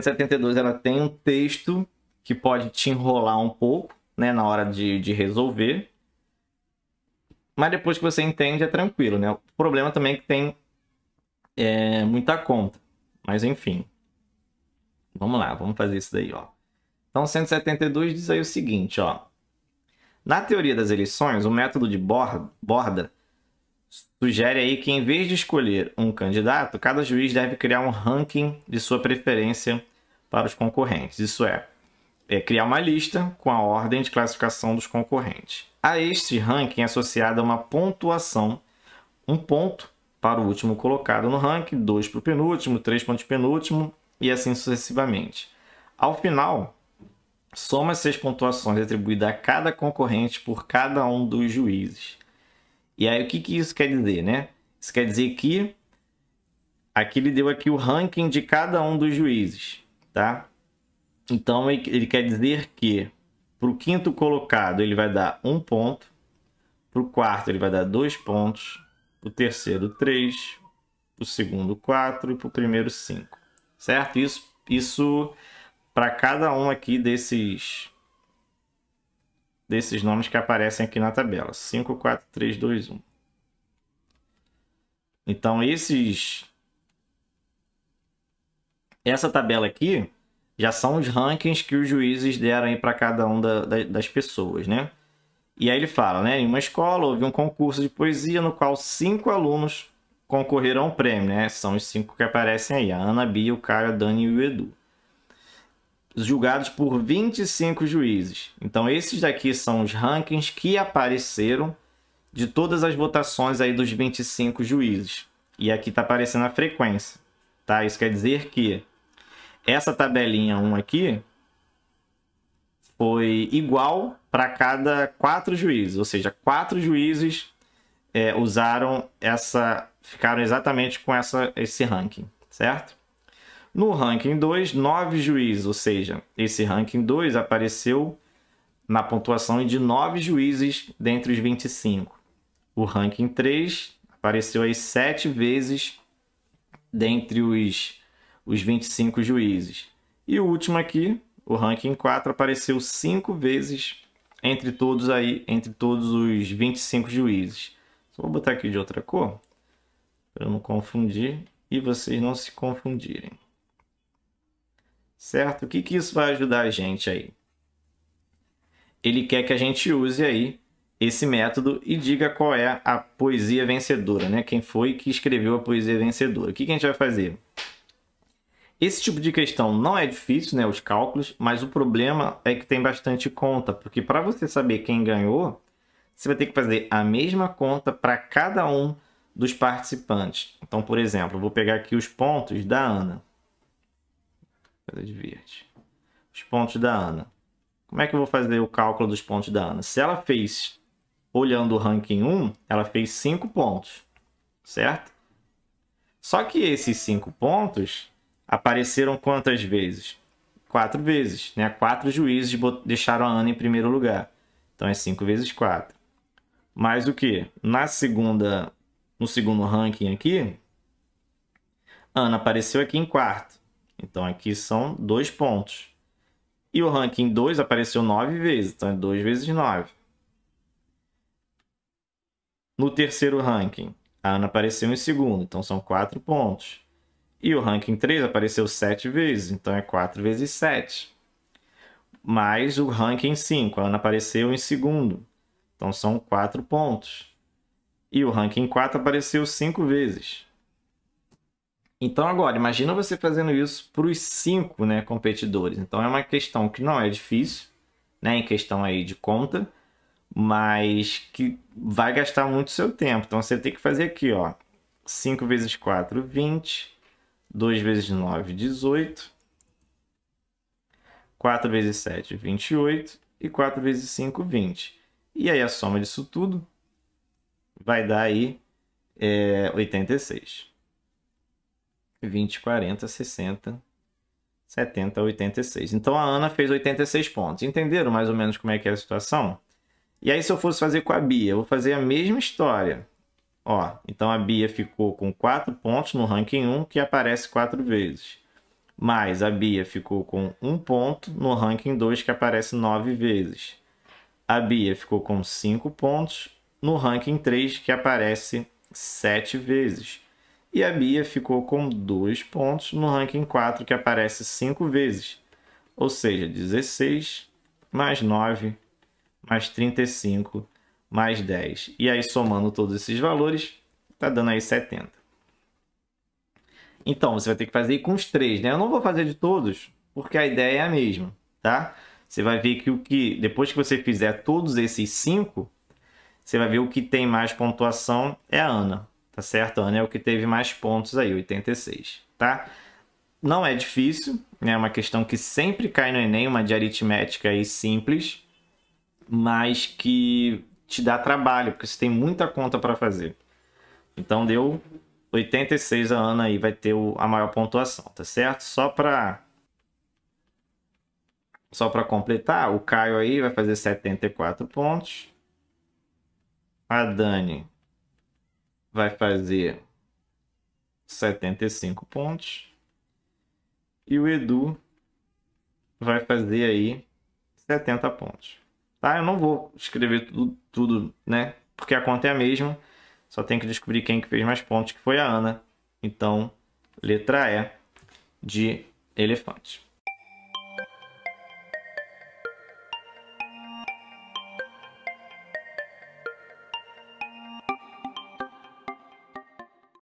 172 ela tem um texto que pode te enrolar um pouco, né, na hora de, de resolver. Mas depois que você entende, é tranquilo, né? O problema também é que tem é, muita conta. Mas enfim. Vamos lá, vamos fazer isso daí, ó. Então, 172 diz aí o seguinte, ó. Na teoria das eleições, o método de borda sugere aí que, em vez de escolher um candidato, cada juiz deve criar um ranking de sua preferência para os concorrentes. Isso é, é criar uma lista com a ordem de classificação dos concorrentes. A este ranking é associada uma pontuação, um ponto para o último colocado no ranking, dois para o penúltimo, três para o penúltimo e assim sucessivamente. Ao final, soma-se as pontuações atribuídas a cada concorrente por cada um dos juízes. E aí o que, que isso quer dizer, né? Isso quer dizer que aqui ele deu aqui o ranking de cada um dos juízes, tá? Então ele quer dizer que para o quinto colocado ele vai dar um ponto, para o quarto ele vai dar dois pontos, para o terceiro três, para o segundo quatro e para o primeiro cinco, certo? Isso, isso para cada um aqui desses desses nomes que aparecem aqui na tabela. 5, 4, 3, 2, 1. Então, esses... Essa tabela aqui já são os rankings que os juízes deram para cada um da, da, das pessoas, né? E aí ele fala, né? Em uma escola houve um concurso de poesia no qual cinco alunos concorreram ao prêmio, né? São os cinco que aparecem aí, a Ana, a Bia, o Caio, a Dani e o Edu julgados por 25 juízes. Então esses daqui são os rankings que apareceram de todas as votações aí dos 25 juízes. E aqui está aparecendo a frequência, tá? Isso quer dizer que essa tabelinha 1 aqui foi igual para cada quatro juízes, ou seja, quatro juízes é, usaram essa, ficaram exatamente com essa, esse ranking, certo? No ranking 2, 9 juízes, ou seja, esse ranking 2 apareceu na pontuação de 9 juízes dentre os 25. O ranking 3 apareceu aí 7 vezes dentre os, os 25 juízes. E o último aqui, o ranking 4, apareceu 5 vezes entre todos aí, entre todos os 25 juízes. Só vou botar aqui de outra cor para não confundir e vocês não se confundirem certo? O que, que isso vai ajudar a gente aí? Ele quer que a gente use aí esse método e diga qual é a poesia vencedora, né? Quem foi que escreveu a poesia vencedora? O que, que a gente vai fazer? Esse tipo de questão não é difícil, né? Os cálculos, mas o problema é que tem bastante conta, porque para você saber quem ganhou, você vai ter que fazer a mesma conta para cada um dos participantes. Então, por exemplo, vou pegar aqui os pontos da Ana. Pedra diverte. Os pontos da Ana. Como é que eu vou fazer o cálculo dos pontos da Ana? Se ela fez, olhando o ranking 1, ela fez 5 pontos, certo? Só que esses 5 pontos apareceram quantas vezes? 4 vezes, né? 4 juízes deixaram a Ana em primeiro lugar. Então é 5 vezes 4. Mais o que? Na segunda, no segundo ranking aqui, Ana apareceu aqui em quarto. Então aqui são dois pontos. E o ranking 2 apareceu nove vezes, então é 2 vezes 9. No terceiro ranking, a Ana apareceu em segundo, então são 4 pontos. E o ranking 3 apareceu 7 vezes, então é 4 vezes 7. Mais o ranking 5, a Ana apareceu em segundo, então são 4 pontos. E o ranking 4 apareceu 5 vezes, então agora, imagina você fazendo isso para os cinco né, competidores. Então é uma questão que não é difícil, né, em questão aí de conta, mas que vai gastar muito seu tempo. Então você tem que fazer aqui, ó, 5 vezes 4, 20, 2 vezes 9, 18, 4 vezes 7, 28 e 4 vezes 5, 20. E aí a soma disso tudo vai dar aí é, 86. 20, 40, 60, 70, 86. Então a Ana fez 86 pontos. Entenderam mais ou menos como é que é a situação? E aí, se eu fosse fazer com a Bia, eu vou fazer a mesma história. Ó, então a Bia ficou com 4 pontos no ranking 1, que aparece 4 vezes. Mais a Bia ficou com 1 ponto no ranking 2, que aparece 9 vezes. A Bia ficou com 5 pontos no ranking 3, que aparece 7 vezes. E a Bia ficou com dois pontos no ranking 4, que aparece cinco vezes. Ou seja, 16 mais 9 mais 35 mais 10. E aí, somando todos esses valores, tá dando aí 70. Então, você vai ter que fazer com os três, né? Eu não vou fazer de todos, porque a ideia é a mesma, tá? Você vai ver que o que depois que você fizer todos esses cinco, você vai ver o que tem mais pontuação é a Ana tá certo? É o anel que teve mais pontos aí, 86, tá? Não é difícil, né? é uma questão que sempre cai no Enem, uma de aritmética aí simples, mas que te dá trabalho, porque você tem muita conta para fazer. Então deu 86 a Ana aí, vai ter o, a maior pontuação, tá certo? Só para só para completar, o Caio aí vai fazer 74 pontos. A Dani vai fazer 75 pontos. E o Edu vai fazer aí 70 pontos. Tá? Eu não vou escrever tudo, tudo, né? Porque a conta é a mesma. Só tem que descobrir quem que fez mais pontos, que foi a Ana. Então, letra E de elefante.